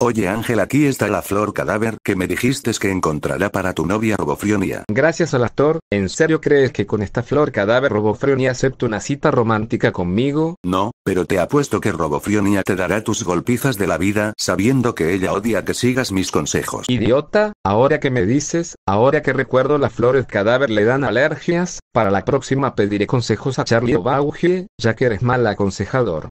Oye Ángel, aquí está la flor cadáver que me dijiste que encontrará para tu novia Robofrionia. Gracias al actor, ¿en serio crees que con esta flor cadáver Robofrionia acepta una cita romántica conmigo? No, pero te apuesto que Robofrionia te dará tus golpizas de la vida sabiendo que ella odia que sigas mis consejos. Idiota, ahora que me dices, ahora que recuerdo las flores cadáver le dan alergias, para la próxima pediré consejos a Charlie Bauge, ya que eres mal aconsejador.